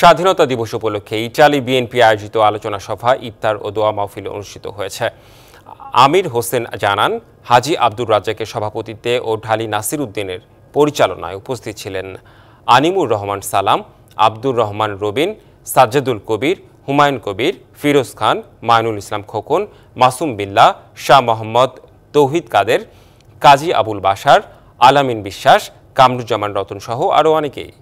স্বাধীনতা দিবস উপলক্ষে ইটালি বিএনপি আয়োজিত আলোচনা সভা ইফতার ও দোয়া মাহফিল অনুষ্ঠিত হয়েছে আমির হোসেন জানান হাজি আব্দুর রাজ্জাকের সভাপতিত্বে ও ঢালি নাসির উদ্দিনের পরিচালনায় উপস্থিত ছিলেন আনিমুর রহমান সালাম আব্দুর রহমান রবিন সাজ্জাদুল কবির হুমায়ুন কবির ফিরোজ খান মায়নুল ইসলাম খোকন মাসুম বিল্লা শাহ মোহাম্মদ তৌহিদ কাদের কাজী আবুল বাসার আলামিন বিশ্বাস কামরুজ্জামান রতন সহ আরও অনেকেই